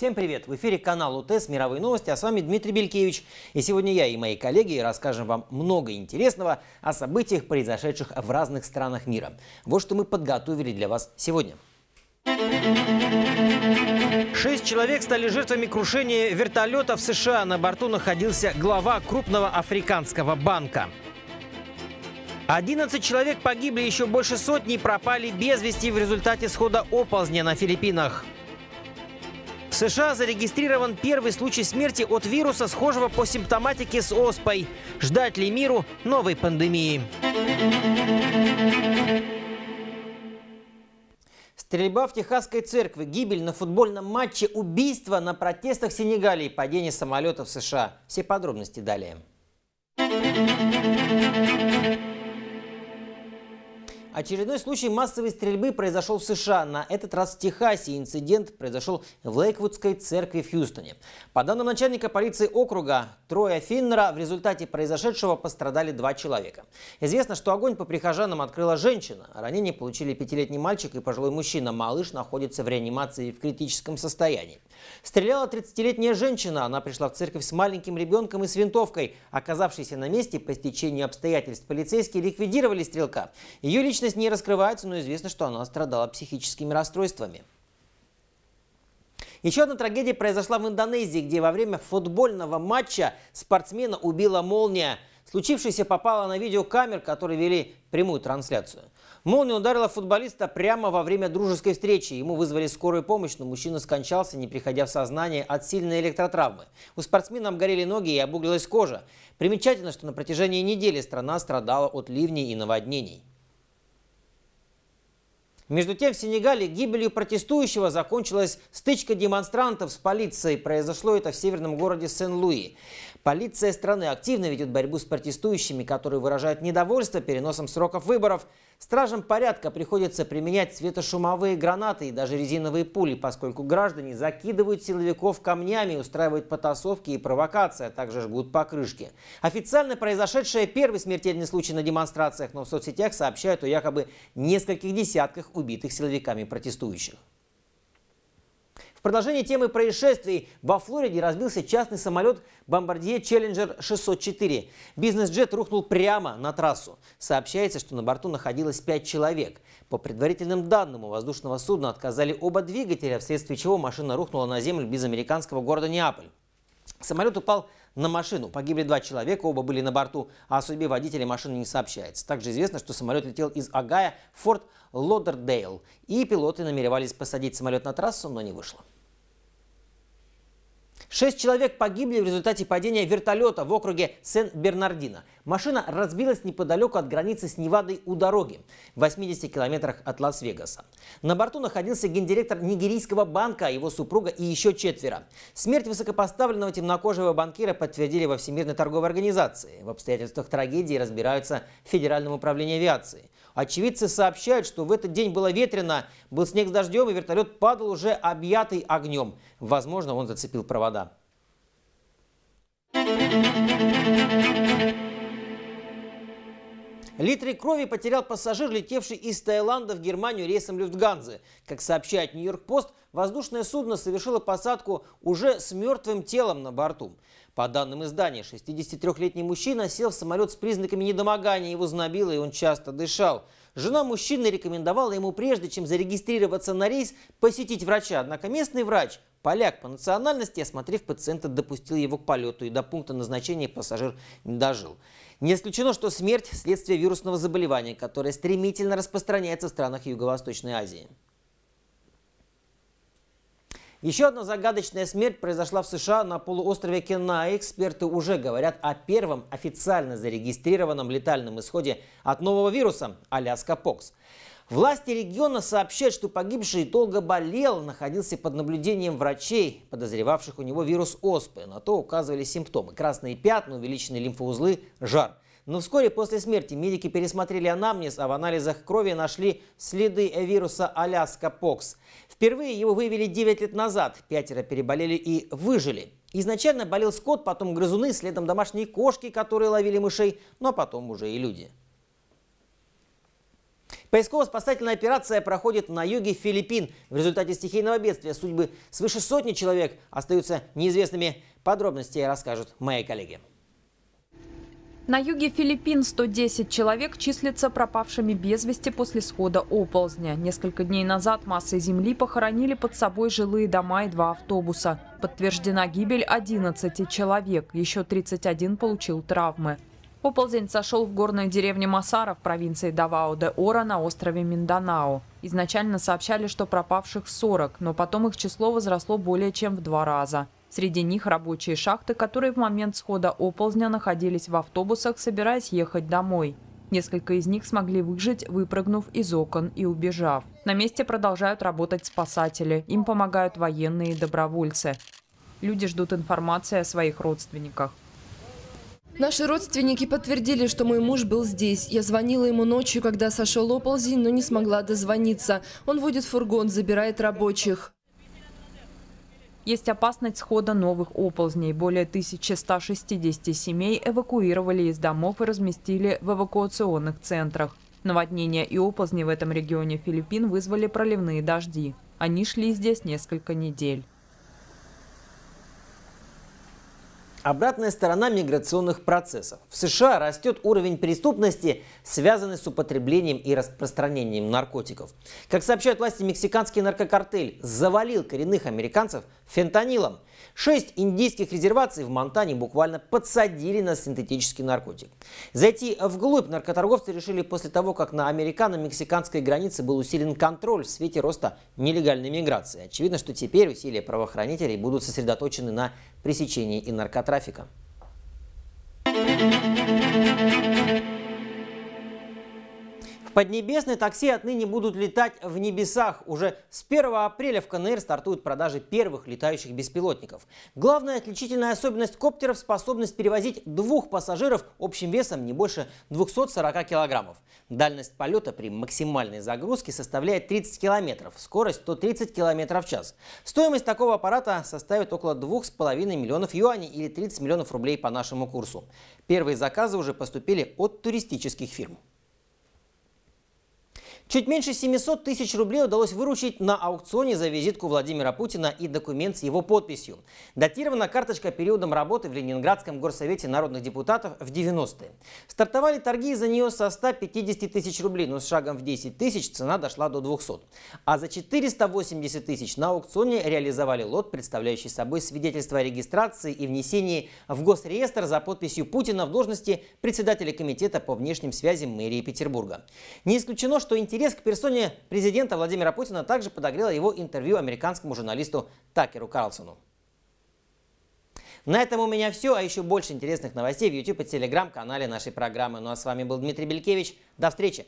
Всем привет! В эфире канал УТС «Мировые новости», а с вами Дмитрий Белькевич. И сегодня я и мои коллеги расскажем вам много интересного о событиях, произошедших в разных странах мира. Вот что мы подготовили для вас сегодня. Шесть человек стали жертвами крушения вертолета в США. На борту находился глава крупного африканского банка. 11 человек погибли, еще больше сотни пропали без вести в результате схода оползня на Филиппинах. США зарегистрирован первый случай смерти от вируса, схожего по симптоматике с оспой. Ждать ли миру новой пандемии? Стрельба в Техасской церкви, гибель на футбольном матче, убийство на протестах Сенегалии, падение самолета в США. Все подробности далее. Очередной случай массовой стрельбы произошел в США. На этот раз в Техасе инцидент произошел в Лейквудской церкви в Хьюстоне. По данным начальника полиции округа Троя Финнера, в результате произошедшего пострадали два человека. Известно, что огонь по прихожанам открыла женщина. Ранения получили пятилетний мальчик и пожилой мужчина. Малыш находится в реанимации в критическом состоянии. Стреляла 30-летняя женщина. Она пришла в церковь с маленьким ребенком и с винтовкой. Оказавшиеся на месте по стечению обстоятельств полицейские ликвидировали стрелка. Ее личность Личность не раскрывается, но известно, что она страдала психическими расстройствами. Еще одна трагедия произошла в Индонезии, где во время футбольного матча спортсмена убила молния. Случившееся попало на видеокамер, которые вели прямую трансляцию. Молния ударила футболиста прямо во время дружеской встречи. Ему вызвали скорую помощь, но мужчина скончался, не приходя в сознание от сильной электротравмы. У спортсмена обгорели ноги и обуглилась кожа. Примечательно, что на протяжении недели страна страдала от ливней и наводнений. Между тем, в Сенегале гибелью протестующего закончилась стычка демонстрантов с полицией. Произошло это в северном городе Сен-Луи. Полиция страны активно ведет борьбу с протестующими, которые выражают недовольство переносом сроков выборов – Стражам порядка приходится применять светошумовые гранаты и даже резиновые пули, поскольку граждане закидывают силовиков камнями, устраивают потасовки и провокации, а также жгут покрышки. Официально произошедшее первый смертельный случай на демонстрациях, но в соцсетях сообщают о якобы нескольких десятках убитых силовиками протестующих. В продолжении темы происшествий во Флориде разбился частный самолет Bombardier Challenger 604». Бизнес-джет рухнул прямо на трассу. Сообщается, что на борту находилось 5 человек. По предварительным данным, у воздушного судна отказали оба двигателя, вследствие чего машина рухнула на землю без американского города Неаполь. Самолет упал на машину. Погибли два человека, оба были на борту, а о судьбе водителя машины не сообщается. Также известно, что самолет летел из Агая в Форт Лодердейл, и пилоты намеревались посадить самолет на трассу, но не вышло. Шесть человек погибли в результате падения вертолета в округе Сен-Бернардино. Машина разбилась неподалеку от границы с Невадой у дороги, в 80 километрах от Лас-Вегаса. На борту находился гендиректор нигерийского банка, его супруга и еще четверо. Смерть высокопоставленного темнокожего банкира подтвердили во Всемирной торговой организации. В обстоятельствах трагедии разбираются Федеральное управление авиации. Очевидцы сообщают, что в этот день было ветрено, был снег с дождем, и вертолет падал уже объятый огнем. Возможно, он зацепил провода. Литры крови потерял пассажир, летевший из Таиланда в Германию рейсом Люфтганзы. Как сообщает Нью-Йорк-Пост, воздушное судно совершило посадку уже с мертвым телом на борту. По данным издания, 63-летний мужчина сел в самолет с признаками недомогания, его знобило и он часто дышал. Жена мужчины рекомендовала ему, прежде чем зарегистрироваться на рейс, посетить врача. Однако местный врач, поляк по национальности, осмотрев пациента, допустил его к полету и до пункта назначения пассажир не дожил. Не исключено, что смерть – следствие вирусного заболевания, которое стремительно распространяется в странах Юго-Восточной Азии. Еще одна загадочная смерть произошла в США на полуострове Кена. Эксперты уже говорят о первом официально зарегистрированном летальном исходе от нового вируса – Аляска Покс. Власти региона сообщают, что погибший долго болел, находился под наблюдением врачей, подозревавших у него вирус оспы. На то указывали симптомы – красные пятна, увеличенные лимфоузлы, жар – но вскоре после смерти медики пересмотрели анамнез, а в анализах крови нашли следы вируса Аляска-Покс. Впервые его выявили 9 лет назад. Пятеро переболели и выжили. Изначально болел скот, потом грызуны, следом домашние кошки, которые ловили мышей, ну а потом уже и люди. Поисково-спасательная операция проходит на юге Филиппин. В результате стихийного бедствия судьбы свыше сотни человек остаются неизвестными. Подробности расскажут мои коллеги. На юге Филиппин 110 человек числятся пропавшими без вести после схода оползня. Несколько дней назад массой земли похоронили под собой жилые дома и два автобуса. Подтверждена гибель 11 человек, еще 31 получил травмы. Оползень сошел в горной деревне Масара в провинции Давао-де-Ора на острове Минданао. Изначально сообщали, что пропавших 40, но потом их число возросло более чем в два раза. Среди них рабочие шахты, которые в момент схода оползня находились в автобусах, собираясь ехать домой. Несколько из них смогли выжить, выпрыгнув из окон и убежав. На месте продолжают работать спасатели. Им помогают военные и добровольцы. Люди ждут информации о своих родственниках. Наши родственники подтвердили, что мой муж был здесь. Я звонила ему ночью, когда сошел оползень, но не смогла дозвониться. Он водит фургон, забирает рабочих. Есть опасность схода новых оползней. Более 1160 семей эвакуировали из домов и разместили в эвакуационных центрах. Наводнения и оползни в этом регионе Филиппин вызвали проливные дожди. Они шли здесь несколько недель. Обратная сторона миграционных процессов. В США растет уровень преступности, связанный с употреблением и распространением наркотиков. Как сообщают власти, мексиканский наркокартель завалил коренных американцев фентанилом. Шесть индийских резерваций в Монтане буквально подсадили на синтетический наркотик. Зайти вглубь наркоторговцы решили после того, как на американо-мексиканской границе был усилен контроль в свете роста нелегальной миграции. Очевидно, что теперь усилия правоохранителей будут сосредоточены на пресечении и наркотрафике vai ficar. Поднебесные такси отныне будут летать в небесах. Уже с 1 апреля в КНР стартуют продажи первых летающих беспилотников. Главная отличительная особенность коптеров – способность перевозить двух пассажиров общим весом не больше 240 килограммов. Дальность полета при максимальной загрузке составляет 30 километров, скорость 130 километров в час. Стоимость такого аппарата составит около 2,5 миллионов юаней или 30 миллионов рублей по нашему курсу. Первые заказы уже поступили от туристических фирм. Чуть меньше 700 тысяч рублей удалось выручить на аукционе за визитку Владимира Путина и документ с его подписью. Датирована карточка периодом работы в Ленинградском горсовете народных депутатов в 90-е. Стартовали торги за нее со 150 тысяч рублей, но с шагом в 10 тысяч цена дошла до 200. А за 480 тысяч на аукционе реализовали лот, представляющий собой свидетельство о регистрации и внесении в госреестр за подписью Путина в должности председателя комитета по внешним связям мэрии Петербурга. Не исключено, что интерес Интерес к персоне президента Владимира Путина также подогрело его интервью американскому журналисту Такеру Карлсону. На этом у меня все, а еще больше интересных новостей в YouTube и Telegram-канале нашей программы. Ну а с вами был Дмитрий Белькевич. До встречи!